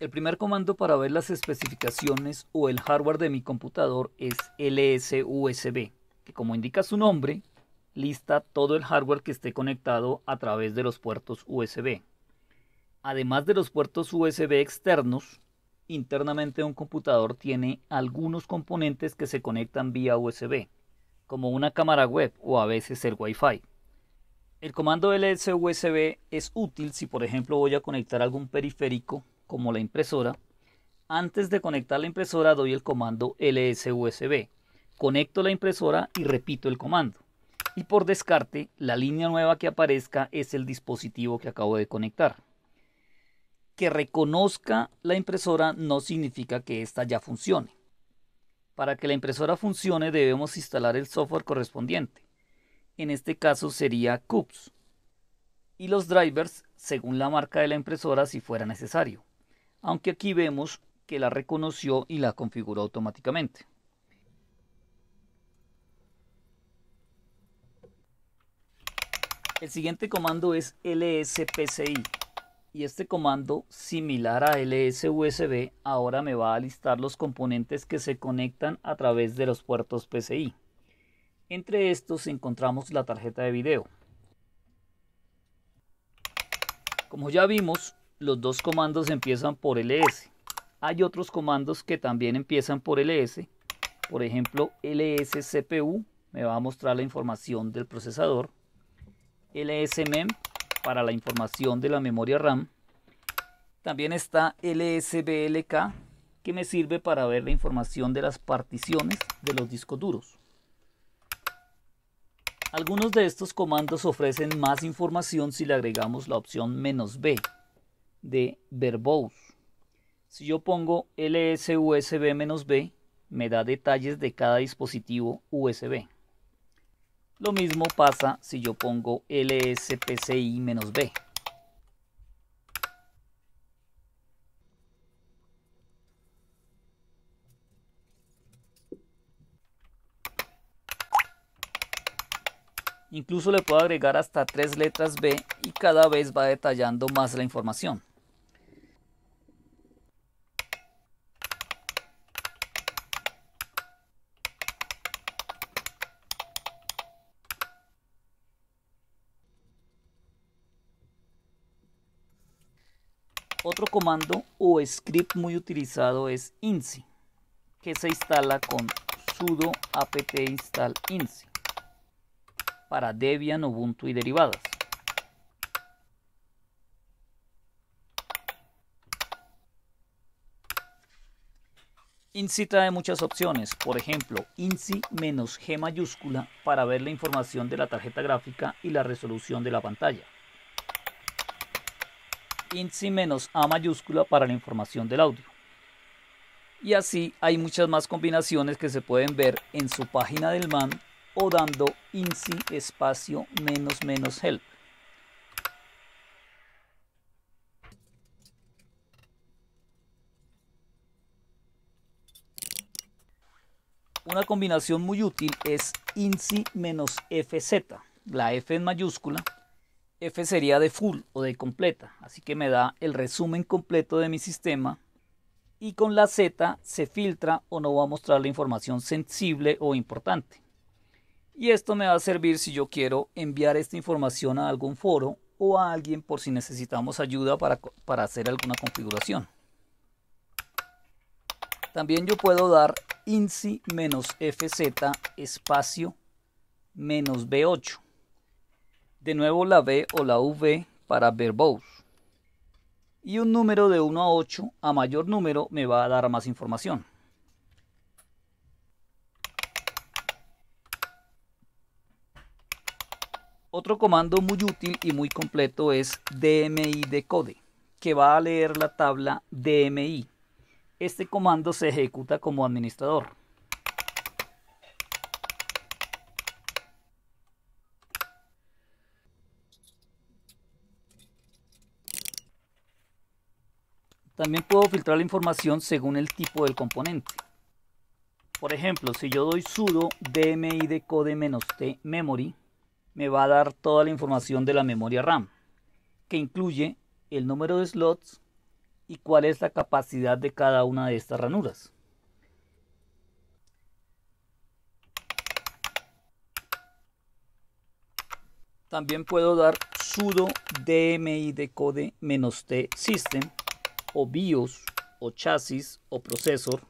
El primer comando para ver las especificaciones o el hardware de mi computador es lsusb, que como indica su nombre, lista todo el hardware que esté conectado a través de los puertos USB. Además de los puertos USB externos, internamente un computador tiene algunos componentes que se conectan vía USB, como una cámara web o a veces el Wi-Fi. El comando lsusb es útil si por ejemplo voy a conectar algún periférico como la impresora, antes de conectar la impresora doy el comando LSUSB. Conecto la impresora y repito el comando. Y por descarte, la línea nueva que aparezca es el dispositivo que acabo de conectar. Que reconozca la impresora no significa que ésta ya funcione. Para que la impresora funcione debemos instalar el software correspondiente. En este caso sería CUPS. Y los drivers según la marca de la impresora si fuera necesario aunque aquí vemos que la reconoció y la configuró automáticamente. El siguiente comando es lspci y este comando similar a lsusb ahora me va a listar los componentes que se conectan a través de los puertos PCI. Entre estos encontramos la tarjeta de video. Como ya vimos, los dos comandos empiezan por ls. E Hay otros comandos que también empiezan por ls. E por ejemplo, lscpu e me va a mostrar la información del procesador. lsmem para la información de la memoria RAM. También está lsblk que me sirve para ver la información de las particiones de los discos duros. Algunos de estos comandos ofrecen más información si le agregamos la opción "-b", de verbose. Si yo pongo lsusb-b, me da detalles de cada dispositivo USB. Lo mismo pasa si yo pongo lspci-b. Incluso le puedo agregar hasta tres letras B y cada vez va detallando más la información. Otro comando o script muy utilizado es INSI, que se instala con sudo apt install INSI para Debian, Ubuntu y derivadas. INSI trae muchas opciones, por ejemplo, INSI-G mayúscula para ver la información de la tarjeta gráfica y la resolución de la pantalla. INSI menos A mayúscula para la información del audio. Y así hay muchas más combinaciones que se pueden ver en su página del MAN o dando INSI espacio menos menos help. Una combinación muy útil es INSI menos FZ, la F en mayúscula, f sería de full o de completa, así que me da el resumen completo de mi sistema y con la z se filtra o no va a mostrar la información sensible o importante. Y esto me va a servir si yo quiero enviar esta información a algún foro o a alguien por si necesitamos ayuda para, hacer alguna configuración. También yo puedo dar insi-fz espacio menos b8 de nuevo la B o la V para verbose. Y un número de 1 a 8, a mayor número me va a dar más información. Otro comando muy útil y muy completo es DMI decode, que va a leer la tabla DMI. Este comando se ejecuta como administrador. También puedo filtrar la información según el tipo del componente. Por ejemplo, si yo doy sudo dmidcode t memory, me va a dar toda la información de la memoria RAM, que incluye el número de slots y cuál es la capacidad de cada una de estas ranuras. También puedo dar sudo dmidcode t system o BIOS o chasis o procesor